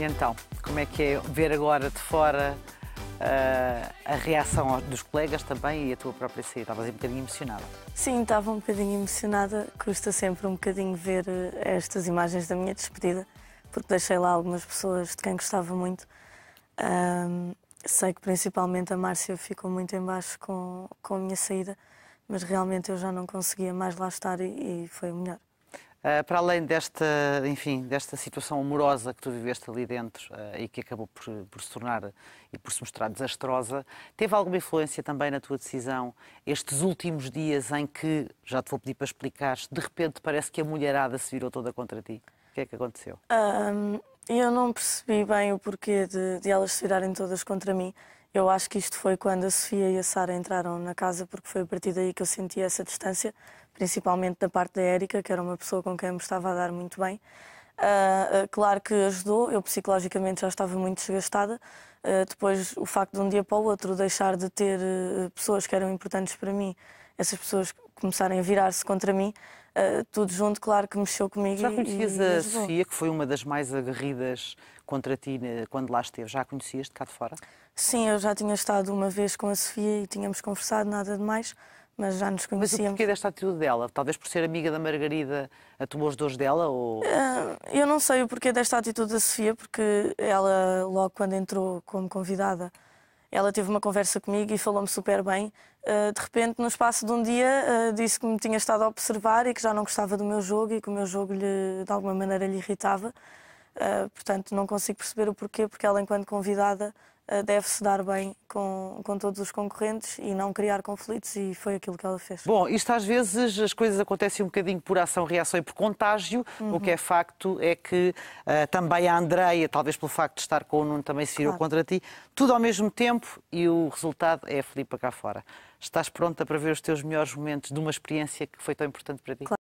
E então, como é que é ver agora de fora uh, a reação dos colegas também e a tua própria saída? Estavas um bocadinho emocionada? Sim, estava um bocadinho emocionada. Custa sempre um bocadinho ver eh, estas imagens da minha despedida, porque deixei lá algumas pessoas de quem gostava muito. Um, sei que principalmente a Márcia ficou muito embaixo com, com a minha saída, mas realmente eu já não conseguia mais lá estar e, e foi o melhor. Eh, para além desta, enfim, desta situação amorosa que tu viveste ali dentro uh, e que acabou por, por, se tornar e por se mostrar desastrosa, teve alguma influência também na tua decisão estes últimos dias em que, já te vou pedir para explicares, de repente parece que a mulherada se virou toda contra ti? que é que aconteceu? Um, eu não percebi bem o porquê de, de elas se virarem todas contra mim. Eu acho que isto foi quando a Sofia e a Sara entraram na casa, porque foi a partir daí que eu senti essa distância, principalmente da parte da Érica, que era uma pessoa com quem eu me estava a dar muito bem. Uh, uh, claro que ajudou, eu psicologicamente já estava muito desgastada. Uh, depois, o facto de um dia para o outro deixar de ter pessoas que eram importantes para mim, essas pessoas começarem a virar-se contra mim, uh, tudo junto, claro que mexeu comigo. Já conhecias e, e a Sofia, que foi uma das mais aguerridas contra ti né, quando lá esteve? Já a conhecias de cá de fora? Sim, eu já tinha estado uma vez com a Sofia e tínhamos conversado, nada de mais mas já nos conhecíamos. Mas o porquê desta atitude dela? Talvez por ser amiga da Margarida, atuou os dores dela? Ou... Eh, eu não sei o porquê desta atitude da Sofia, porque ela, logo quando entrou como convidada, ela teve uma conversa comigo e falou-me super bem. Ah, de repente, no espaço de um dia, ah, disse que me tinha estado a observar e que já não gostava do meu jogo e que o meu jogo lhe, de alguma maneira lhe irritava. Ah, portanto, não consigo perceber o porquê, porque ela, enquanto convidada, uh, ah, deve se dar bem com, com todos os concorrentes e não criar conflitos, e foi aquilo que ela fez. Bom, isto às vezes as coisas acontecem um bocadinho por ação, reação e por contágio. Uhum. O que é uhum. facto é que uh, também a Andreia, talvez pelo facto de estar com o Nuno, também se virou claro. contra ti, tudo ao mesmo tempo e o resultado é a Filipa cá fora. Estás pronta para ver os teus melhores momentos de uma experiência que foi tão importante para ti? Claro.